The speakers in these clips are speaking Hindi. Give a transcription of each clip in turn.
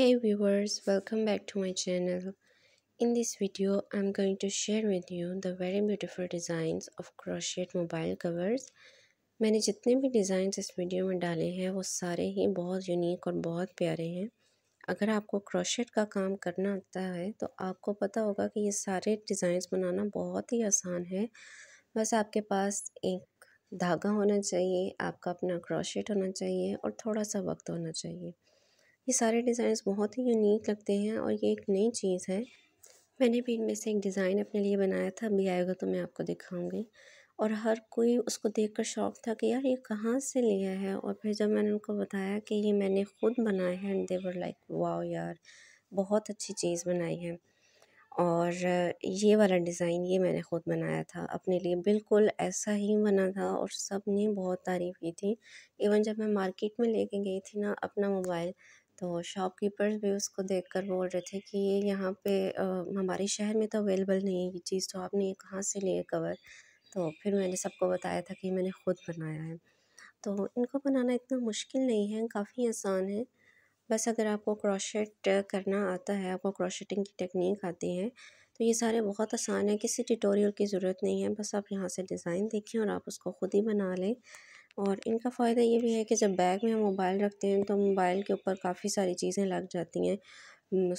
hey viewers welcome back to my channel in this video i'm going to share with you the very beautiful designs of crochet mobile covers मैंने जितने भी डिज़ाइंस इस वीडियो में डाले हैं वो सारे ही बहुत यूनिक और बहुत प्यारे हैं अगर आपको क्रोशेट का काम करना आता है तो आपको पता होगा कि ये सारे डिज़ाइंस बनाना बहुत ही आसान है बस आपके पास एक धागा होना चाहिए आपका अपना क्रोशेट होना चाहिए और थोड़ा सा वक्त होना चाहिए ये सारे डिज़ाइंस बहुत ही यूनिक लगते हैं और ये एक नई चीज़ है मैंने भी इनमें से एक डिज़ाइन अपने लिए बनाया था अभी आएगा तो मैं आपको दिखाऊंगी और हर कोई उसको देखकर शौक था कि यार ये कहाँ से लिया है और फिर जब मैंने उनको बताया कि ये मैंने खुद बनाया है एंड देवर लाइक वाओ यार बहुत अच्छी चीज़ बनाई है और ये वाला डिज़ाइन ये मैंने ख़ुद बनाया था अपने लिए बिल्कुल ऐसा ही बना था और सब ने बहुत तारीफ़ की थी इवन जब मैं मार्केट में लेके गई थी ना अपना मोबाइल तो शॉपकीपर्स भी उसको देखकर बोल रहे थे कि ये यहाँ पे हमारे शहर में तो अवेलेबल नहीं है ये चीज़ तो आपने ये कहाँ से लिए कवर तो फिर मैंने सबको बताया था कि मैंने ख़ुद बनाया है तो इनको बनाना इतना मुश्किल नहीं है काफ़ी आसान है बस अगर आपको क्रोशेट करना आता है आपको क्रोशेटिंग की टेक्निक आती है तो ये सारे बहुत आसान है किसी ट्यूटोरियल की ज़रूरत नहीं है बस आप यहाँ से डिज़ाइन देखें और आप उसको ख़ुद ही बना लें और इनका फ़ायदा ये भी है कि जब बैग में हम मोबाइल रखते हैं तो मोबाइल के ऊपर काफ़ी सारी चीज़ें लग जाती हैं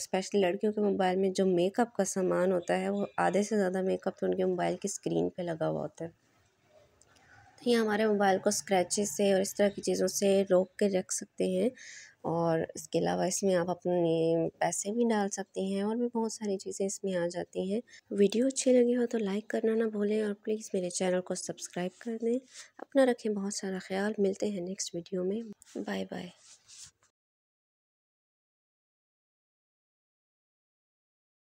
स्पेशली लड़कियों के मोबाइल में जो मेकअप का सामान होता है वो आधे से ज़्यादा मेकअप तो उनके मोबाइल की स्क्रीन पे लगा हुआ होता है तो ये हमारे मोबाइल को स्क्रैचेस से और इस तरह की चीज़ों से रोक के रख सकते हैं और इसके अलावा इसमें आप अपने पैसे भी डाल सकते हैं और भी बहुत सारी चीज़ें इसमें आ जाती हैं वीडियो अच्छी लगी हो तो लाइक करना ना भूलें और प्लीज़ मेरे चैनल को सब्सक्राइब कर दें अपना रखें बहुत सारा ख्याल मिलते हैं नेक्स्ट वीडियो में बाय बाय